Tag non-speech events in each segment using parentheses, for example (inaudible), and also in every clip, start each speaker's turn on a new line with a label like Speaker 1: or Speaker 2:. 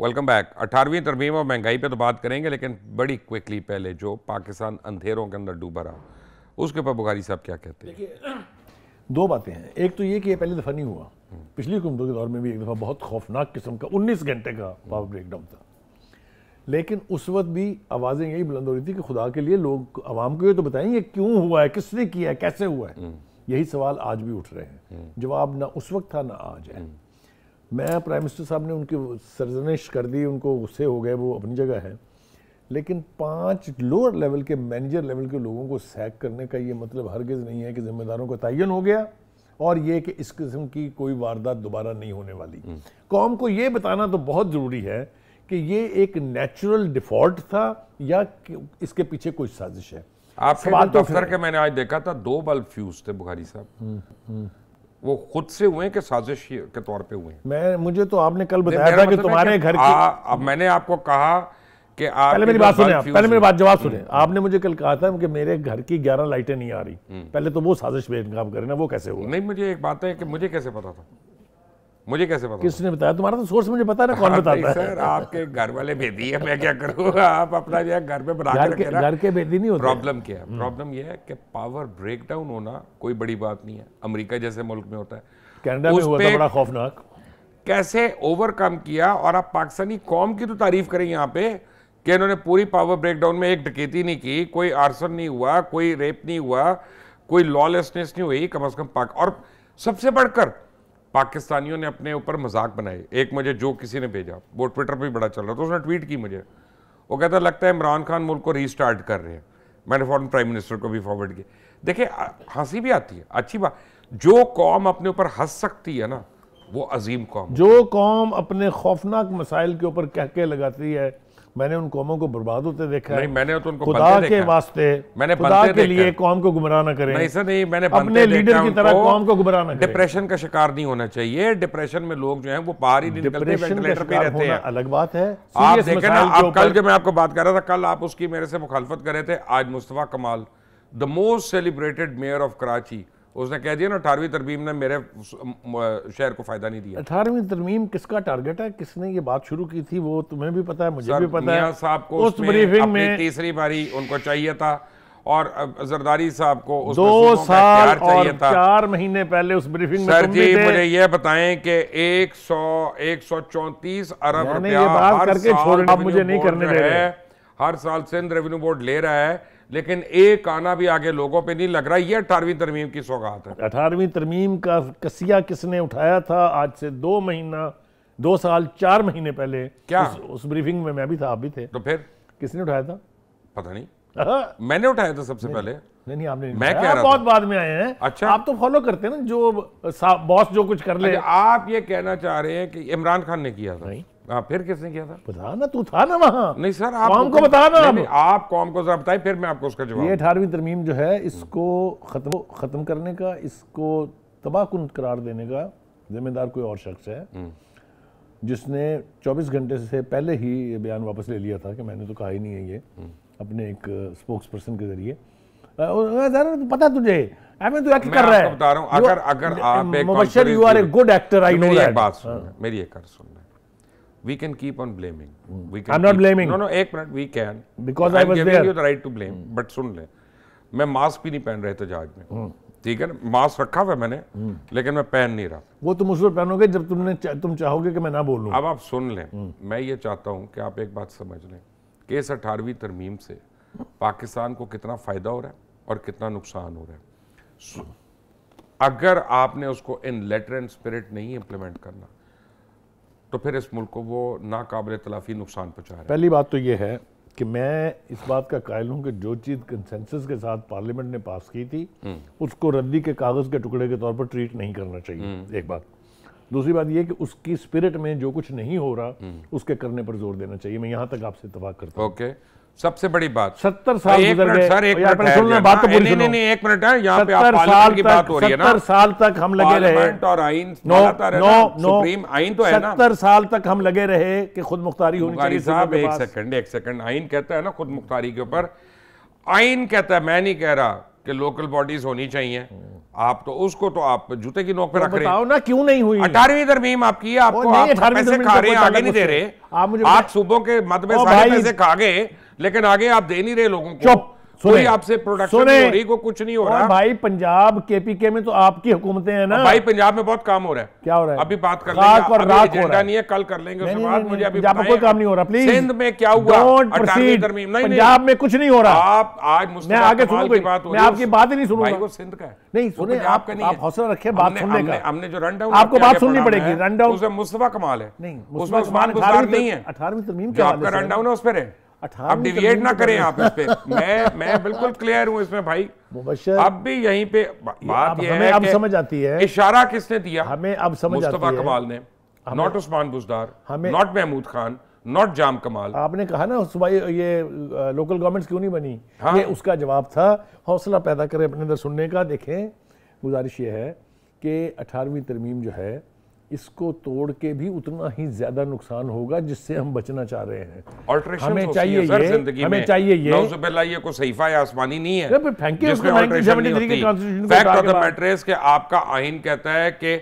Speaker 1: Welcome back अठारहवीं तरमीम और महंगाई पे तो बात करेंगे लेकिन बड़ी क्विकली पहले जो पाकिस्तान अंधेरों के अंदर डूबा रहा उसके ऊपर बुखारी साहब क्या कहते हैं दो बातें
Speaker 2: हैं एक तो ये कि ये पहली दफ़ा नहीं हुआ पिछली हुकूमतों के दौर में भी एक दफ़ा बहुत खौफनाक किस्म का उन्नीस घंटे का पावर ब्रेकडाउन था लेकिन उस वक्त भी आवाज़ें यही बुलंद हो रही थी कि खुदा के लिए लोग आवाम को ये तो बताएंगे क्यों हुआ है किसने किया है कैसे हुआ है हम्म। यही सवाल आज भी उठ रहे हैं हम्म। जवाब ना उस वक्त था ना आज है हम्म। मैं प्राइम मिनिस्टर साहब ने उनकी सरजनिश कर दी उनको गुस्से हो गए वो अपनी जगह है लेकिन पांच लोअर लेवल के मैनेजर लेवल के लोगों को सैक करने का ये मतलब हरगिज़ नहीं है कि जिम्मेदारों का तयन हो गया और ये कि इस किस्म की कोई वारदात दोबारा नहीं होने वाली हम्म। कौम को ये बताना तो बहुत ज़रूरी है कि ये एक नेचुरल डिफॉल्ट था या इसके पीछे कोई साजिश है आप सवाल तो फिर के
Speaker 1: मैंने आज देखा था दो बल्ब फ्यूज थे बुखारी साहब हम्म, हम्म। वो खुद से हुए कि साजिश के तौर पे हुए मैं मुझे तो आपने कल बताया था कि मतलब तुम्हारे घर के अब मैंने आपको कहा कि आप पहले मेरी बात सुने पहले मेरी बात जवाब सुने हम्म,
Speaker 2: आपने हम्म। मुझे कल कहा था कि मेरे घर की ग्यारह लाइटें नहीं आ रही हम्म। पहले तो वो साजिश में इनकाम करें ना वो कैसे हुआ
Speaker 1: नहीं मुझे एक बात है कि मुझे कैसे पता था मुझे कैसे पता
Speaker 2: किसने बताया तुम्हारा तो सोर्स मुझे पता ना कौन हाँ, बताता है सर
Speaker 1: आपके घर वाले भेदी है मैं क्या करूँगा (laughs) आप अपना जो घर में बना घर के घर के भेदी नहीं होते प्रॉब्लम क्या है प्रॉब्लम हम्म। यह है कि पावर ब्रेक डाउन होना कोई बड़ी बात नहीं है अमरीका जैसे मुल्क में होता है कैनेडा में हुआ था बड़ा खौफनाक कैसे ओवरकम किया और आप पाकिस्तानी कौम की तो तारीफ करें यहाँ पे कि इन्होंने पूरी पावर ब्रेकडाउन में एक डकैती नहीं की कोई आर्सन नहीं हुआ कोई रेप नहीं हुआ कोई लॉलेसनेस नहीं हुई कम से कम पाक और सबसे बढ़कर पाकिस्तानियों ने अपने ऊपर मजाक बनाए एक मुझे जो किसी ने भेजा वो ट्विटर पर बड़ा चल रहा था उसने ट्वीट की मुझे वो कहता लगता है इमरान खान मुल्क को रीस्टार्ट कर रहे हैं मैंने फॉरन प्राइम मिनिस्टर को भी फॉरवर्ड किया देखिए हंसी भी आती है अच्छी बात जो कौम अपने ऊपर हंस सकती है ना वो अजीम कौम
Speaker 2: जो कौम अपने खौफनाक मसाइल के ऊपर कहके लगाती है मैंने उन कौमों को बर्बाद होते देखा नहीं मैंने तो उनको खुदा के वास्ते मैंने खुदा के लिए कौम को गुमराह ना करें नहीं सर नहीं मैंने अपने लीडर की तरह कौम को गुमराह ना
Speaker 1: डिप्रेशन का शिकार नहीं होना चाहिए डिप्रेशन में लोग जो हैं वो बाहर ही निकलते वेंटिलेटर पे रहते हैं अलग बात है आप देखें ना आप कल जो मैं आपको बात कर रहा था कल आप उसकी मेरे से मुखालफत कर रहे थे आज Mustafa Kamal the most celebrated mayor of Karachi उसने कह दिया ना अठारहवीं तरमीम ने मेरे शहर को फ़ायदा नहीं दिया
Speaker 2: अठारहवीं तरमीम किसका टारगेट है किसने ये बात शुरू की थी वो तुम्हें भी पता है मुझे भी पता है साहब को उस ब्रीफिंग में
Speaker 1: तीसरी बारी उनको चाहिए था और जरदारी साहब को उस दो साल और था।
Speaker 2: चार महीने पहले उस ब्रीफिंग में सर जी मुझे ये
Speaker 1: बताएं कि एक सौ एक सौ चौंतीस अरब रुपया हर साल मुझे नहीं करने हर साल सिंध रेवेन्यू बोर्ड ले रहा है लेकिन एक आना भी आगे लोगों पे नहीं लग रहा ये अठारहवीं तरमीम की सौगात है
Speaker 2: अठारहवीं तरमीम का कसिया किसने उठाया था आज से दो महीना दो साल चार महीने पहले क्या उस, उस ब्रीफिंग में मैं भी था आप भी थे तो फिर किसने उठाया था
Speaker 1: पता नहीं मैंने उठाया था सबसे पहले नहीं नहीं आपने मैं कह रहा बहुत
Speaker 2: बाद में आए हैं अच्छा आप तो फॉलो करते हैं ना जो बॉस जो कुछ कर ले अच्छा,
Speaker 1: आप ये कहना चाह रहे हैं कि इमरान खान ने किया था नहीं हाँ फिर किसने किया था बताना तू था ना
Speaker 2: वहाँ नहीं सर आप कौम को बताना नहीं, नहीं,
Speaker 1: आप कौम को जरा बताए फिर मैं आपको उसका जवाब ये अठारहवीं
Speaker 2: तरमीम जो है इसको खत्म खत्म करने का इसको तबाहकुन करार देने का जिम्मेदार कोई और शख्स है हम्म। जिसने 24 घंटे से पहले ही ये बयान वापस ले लिया था कि मैंने तो कहा ही नहीं है ये हम्म। अपने एक स्पोक्स पर्सन के जरिए पता तुझे तो एक्ट कर रहा है बता रहा हूँ अगर अगर आप एक गुड एक्टर आई नो मेरी एक बात सुन
Speaker 1: हाँ। मेरी एक बात सुन we can keep on blaming. Mm. We can I'm not blaming. No, no, एक minute we can. Because I'm I was there. I'm giving you the right to blame. Mm. But सुन ले, मैं मास्क भी नहीं पहन रहे थे जहाज में. Hmm. ठीक है ना मास्क रखा हुआ मैंने hmm. लेकिन मैं पहन नहीं रहा
Speaker 2: वो तुम उस पर पहनोगे जब तुमने चा, तुम चाहोगे कि मैं ना बोलूं अब
Speaker 1: आप सुन लें hmm. मैं ये चाहता हूं कि आप एक बात समझ लें कि इस अठारहवीं तरमीम से पाकिस्तान को कितना फ़ायदा हो रहा है और कितना नुकसान हो रहा है अगर आपने उसको इन लेटर एंड स्पिरिट नहीं इम्प्लीमेंट करना तो फिर इस मुल्क को वो नाकबले तलाफी नुकसान पहुँचा रहे पहली बात
Speaker 2: तो ये है कि मैं इस बात का कायल हूँ कि जो चीज़ कंसेंसस के साथ पार्लियामेंट ने पास की थी हम्म। उसको रद्दी के कागज़ के टुकड़े के तौर पर ट्रीट नहीं करना चाहिए हम्म। एक बात दूसरी बात यह कि उसकी स्पिरिट में जो कुछ नहीं हो रहा हम्म। उसके करने पर जोर देना चाहिए मैं यहाँ तक आपसे
Speaker 1: इतफाक करता हूँ सबसे बड़ी बात सत्तर साल एक मिनट सर एक मिनट सुन लो बात तो पूरी नहीं नहीं एक मिनट है हाँ, यहाँ पे आप साल की बात हो रही है ना सत्तर साल तक हम लगे रहे और आइन नो नो नो सुप्रीम आइन तो है ना सत्तर
Speaker 2: साल तक हम लगे रहे कि खुद मुख्तारी होनी चाहिए साहब एक सेकंड
Speaker 1: एक सेकंड आइन कहता है ना खुद मुख्तारी के ऊपर आइन कहता है मैं नहीं कह रहा कि लोकल बॉडीज होनी चाहिए आप तो उसको तो आप जूते की नोक तो पे रख रहे हैं ना क्यों नहीं हुई अठारहवीं तरमीम आपकी आप पैसे खा रहे हैं आगे नहीं दे रहे आप सुबह सूबों के मत में पैसे खा गए लेकिन आगे आप दे नहीं रहे लोगों को कोई आपसे प्रोडक्शन हो रही को कुछ नहीं
Speaker 2: हो रहा भाई पंजाब केपीके में तो आपकी हुकूमतें हैं ना भाई
Speaker 1: पंजाब में बहुत काम हो रहा है क्या हो रहा है अभी बात कर लेंगे रात हो रहा नहीं है कल कर लेंगे उसके बाद मुझे अभी पंजाब कोई काम
Speaker 2: नहीं हो रहा प्लीज सिंध में क्या हुआ पंजाब में कुछ नहीं हो रहा आप आज मैं आगे मैं आपकी बात ही नहीं सुनूंगा सिंध
Speaker 1: का नहीं सुने आपका नहीं आप हौसला रखे बात सुनने का हमने जो रन डाउन आपको बात सुननी पड़ेगी रन डाउन उसमें मुस्तफा कमाल है नहीं उसमें उस्मान गुजार नहीं है
Speaker 2: अठारहवीं तरमीम आपका रन डाउन है
Speaker 1: उस पर है आप डिविएट ना तो करें आप इस पे (laughs) मैं मैं बिल्कुल क्लियर हूं इसमें भाई अब भी यहीं पे बात यह है अब समझ
Speaker 2: आती है इशारा
Speaker 1: किसने दिया हमें अब समझ मुस्तफा कमाल ने not Usman Buzdar not Mahmood Khan not Jam Kamal आपने कहा
Speaker 2: ना सुबह ये लोकल गवर्नमेंट्स क्यों नहीं बनी हाँ? ये उसका जवाब था हौसला पैदा करें अपने अंदर सुनने का देखें गुजारिश ये है कि अठारहवीं तरमीम जो है इसको तोड़ के भी उतना ही ज्यादा नुकसान होगा जिससे हम बचना चाह रहे हैं ऑल्ट्रेशन हमें चाहिए ये हमें में। चाहिए ये सबसे
Speaker 1: पहला ये कोई सहीफा आसमानी नहीं है fact of the matter is आपका आइन कहता है कि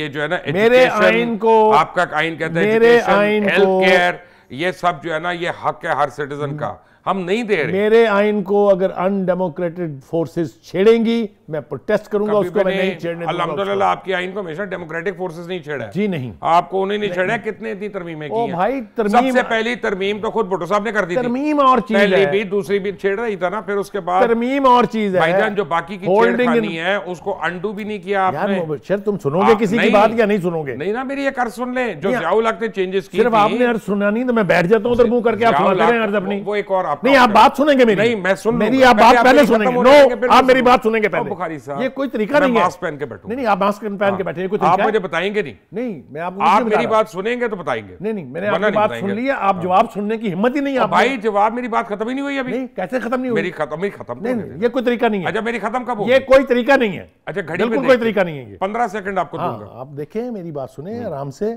Speaker 1: ये जो है ना मेरे आइन को आपका आइन कहता है मेरे आइन हेल्थ केयर ये सब जो है ना ये हक है हर सिटीजन का हम नहीं दे रहे मेरे
Speaker 2: आइन को अगर अनडेमोक्रेटिक फोर्सेस छेड़ेंगी मैं प्रोटेस्ट करूंगा उसको मैं नहीं छेड़ने अलहमदुल्ला
Speaker 1: आपके आइन को हमेशा डेमोक्रेटिक फोर्सेस नहीं छेड़ा जी नहीं आपको उन्हें नहीं, नहीं छेड़ा कितने इतनी तरमीम की भाई तरमीम सबसे पहली तरमीम तो खुद भुट्टो साहब ने कर दी तरमीम और चीज पहली भी दूसरी भी छेड़ रही था ना फिर उसके बाद तरमीम और
Speaker 2: चीज है भाईजान जो बाकी की छेड़खानी
Speaker 1: है उसको अंडू भी नहीं किया आपने
Speaker 2: सर तुम सुनोगे किसी की बात
Speaker 1: या नहीं सुनोगे नहीं ना मेरी ये कर सुन ले जो जाऊ लगते चेंजेस की सिर्फ आपने अर्ज
Speaker 2: सुना नहीं तो मैं बैठ जाता हूं उधर मुंह करके आप सुनाते रहे
Speaker 1: अर्ज अपनी वो एक और नहीं आप बात सुनेंगे मेरी नहीं मैं सुन मेरी आप बात पहले सुनेंगे नो आप मेरी बात सुनेंगे पहले बुखारी साहब ये कोई तरीका नहीं है मास्क पहन के बैठो नहीं आप मास्क पहन के हाँ। बैठे कोई आप मुझे बताएंगे नहीं नहीं मैं आप आप मेरी बात सुनेंगे तो बताएंगे नहीं नहीं मैंने आपकी बात सुन ली
Speaker 2: है आप हाँ। जवाब सुनने की हिम्मत
Speaker 1: ही नहीं आप भाई जवाब मेरी बात खत्म ही नहीं हुई अभी नहीं कैसे खत्म नहीं हुई मेरी खत्म ही खत्म नहीं ये कोई तरीका नहीं है अच्छा मेरी खत्म कब ये कोई तरीका नहीं है अच्छा घड़ी बिल्कुल कोई तरीका नहीं है 15 सेकंड आपको दूंगा हाँ, आप देखें मेरी
Speaker 2: बात सुने हम्म। आराम से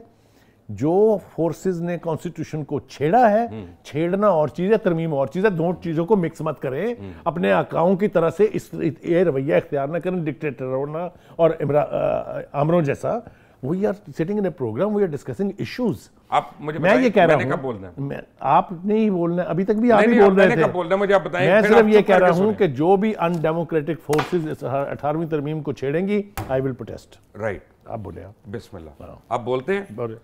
Speaker 2: जो फोर्सेस ने कॉन्स्टिट्यूशन को छेड़ा है छेड़ना और चीज है तरमीम और चीज है दोनों चीजों को मिक्स मत करें अपने आकाओं की तरह से इस ये रवैया इख्तियार ना करें डिक्टेटर होना और आमरों जैसा we are sitting in a programme we are discussing issues
Speaker 1: आप मुझे मैं ये कह रहा हूँ
Speaker 2: आपने ही बोलना अभी तक भी आप ही बोल रहे थे मुझे आप बताएं मैं सिर्फ ये कह रहा हूँ कि जो भी अनडेमोक्रेटिक फोर्सेज अठारहवीं तरमीम को छेड़ेंगी आई विल प्रोटेस्ट
Speaker 1: राइट आप बोले आप बिस्मिल्लाह हाँ। आप बोलते हैं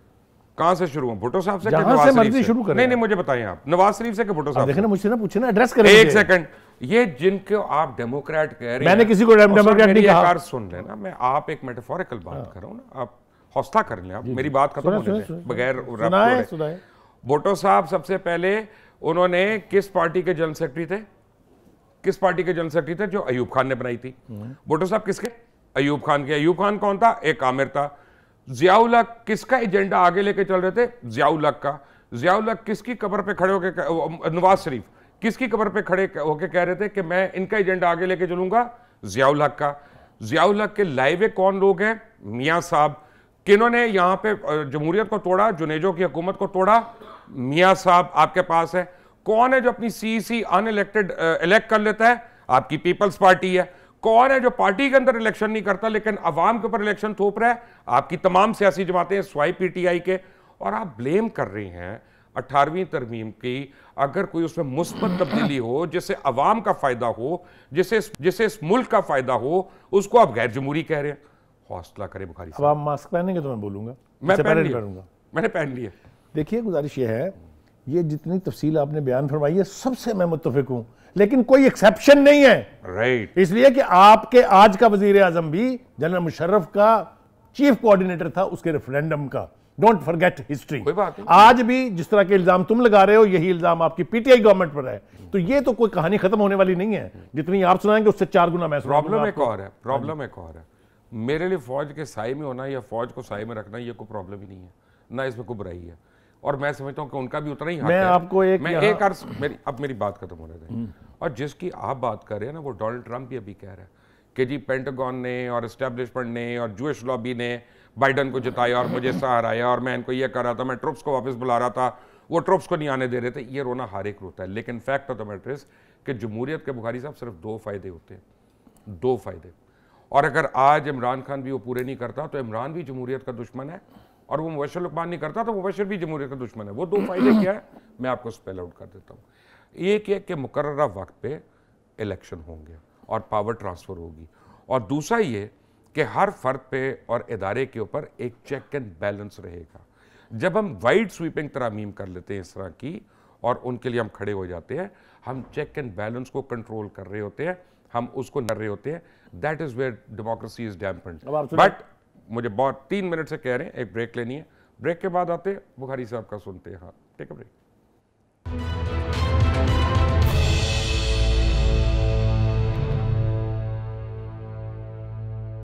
Speaker 1: कहां से शुरू हूँ भुट्टो साहब से जहां से मर्जी शुरू करें नहीं नहीं मुझे बताइए आप नवाज शरीफ से के भुट्टो साहब देखना मुझसे ना पूछे ना एड्रेस करें एक सेकंड ये जिनके आप डेमोक्रेट कह रहे हैं मैंने किसी को डेमोक्रेट नहीं कहा सुन लेना मैं आप एक मेटाफोरिकल बात हाँ। कर रहा हूँ ना आप हौसला कर लें आप मेरी बात खत्म होने दें बगैर भुट्टो साहब सबसे पहले उन्होंने किस पार्टी के जनरल सेक्रेटरी थे किस पार्टी के जनरल सेक्रेटरी थे जो अयूब खान ने बनाई थी हम्म। भुट्टो साहब किसके अयूब खान के अयूब खान कौन था एक आमिर था जियाउलक किसका एजेंडा आगे लेके चल रहे थे जियाउलक का जियाउलक किसकी कबर पे खड़े होकर नवाज शरीफ किसकी कबर पे खड़े होके कह रहे थे कि मैं इनका एजेंडा आगे लेके चलूंगा जियाउलक का जियाउलक के लाइवे कौन लोग हैं मियाँ साहब किन्होंने यहाँ पे जमहूरियत को तोड़ा जुनेजो की हुकूमत को तोड़ा मियाँ साहब आपके पास है कौन है जो अपनी सी सी अनइलेक्टेड इलेक्ट कर लेता है आपकी पीपल्स पार्टी है कौन है जो पार्टी के अंदर इलेक्शन नहीं करता लेकिन अवाम के ऊपर इलेक्शन थोप रहा है आपकी तमाम सियासी जमातें स्वाई पीटीआई के और आप ब्लेम कर रही हैं अठारहवीं तरमीम की अगर कोई उसमें मुस्बत तब्दीली हो जिससे अवाम का फ़ायदा हो जिसे जिसे इस मुल्क का फ़ायदा हो उसको आप गैर जमहूरी कह रहे हैं हौसला करें बुखारी अब
Speaker 2: आप मास्क पहनेंगे तो मैं बोलूंगा मैं पहन लिया मैंने पहन लिया देखिए गुजारिश यह है ये जितनी तफसील आपने बयान फरमाई है सबसे मैं मुतफिक हूं लेकिन कोई एक्सेप्शन नहीं है राइट right. इसलिए कि आपके आज का वजीर आजम भी जनरल मुशर्रफ का चीफ कोऑर्डिनेटर था उसके रेफरेंडम का डोंट फॉरगेट हिस्ट्री आज भी जिस तरह के इल्जाम तुम लगा रहे हो यही इल्जाम आपकी पीटीआई गवर्नमेंट पर है तो ये तो कोई कहानी खत्म होने वाली नहीं है जितनी आप सुनाएंगे उससे चार गुना मैं प्रॉब्लम एक और है प्रॉब्लम हाँ
Speaker 1: एक और है मेरे लिए फौज के साय में होना या फौज को साय में रखना यह कोई प्रॉब्लम ही नहीं है ना इसमें कोई बुराई है और मैं समझता हूँ कि उनका भी उतना ही मैं आपको एक मैं एक अर्ज मेरी अब मेरी बात खत्म रही है और जिसकी आप बात कर रहे हैं ना वो डोनाल्ड ट्रंप भी अभी कह रहा है कि जी पेंटागन ने और इस्टेब्लिशमेंट ने और जूश लॉबी ने बाइडन को जिताया और मुझे सहाराया और मैं इनको ये कर रहा था मैं ट्रुप्स को वापस बुला रहा था वो ट्रुप्स को नहीं आने दे रहे थे ये रोना हर एक रोता है लेकिन fact of the matter is कि जमहूरियत के बुखारी साहब सिर्फ दो फ़ायदे होते हैं दो फ़ायदे और अगर आज इमरान खान भी वो पूरे नहीं करता तो इमरान भी जमहूरियत का दुश्मन है और वो मुबशर लुकमान नहीं करता तो मुबशर भी जमहूरियत का दुश्मन है वो दो फायदे क्या है (clears throat) मैं आपको स्पेल आउट कर देता हूँ एक है कि मुकर वक्त पे इलेक्शन होंगे और पावर ट्रांसफ़र होगी और दूसरा ये कि हर फर्द पे और इदारे के ऊपर एक चेक एंड बैलेंस रहेगा जब हम वाइड स्वीपिंग तरामीम कर लेते हैं इस तरह की और उनके लिए हम खड़े हो जाते हैं हम चेक एंड बैलेंस को कंट्रोल कर रहे होते हैं हम उसको नर रहे होते हैं that is where democracy is dampened but मुझे बहुत तीन मिनट से कह रहे हैं एक ब्रेक लेनी है ब्रेक के बाद आते बुखारी साहब का सुनते हैं हाँ टेक अ ब्रेक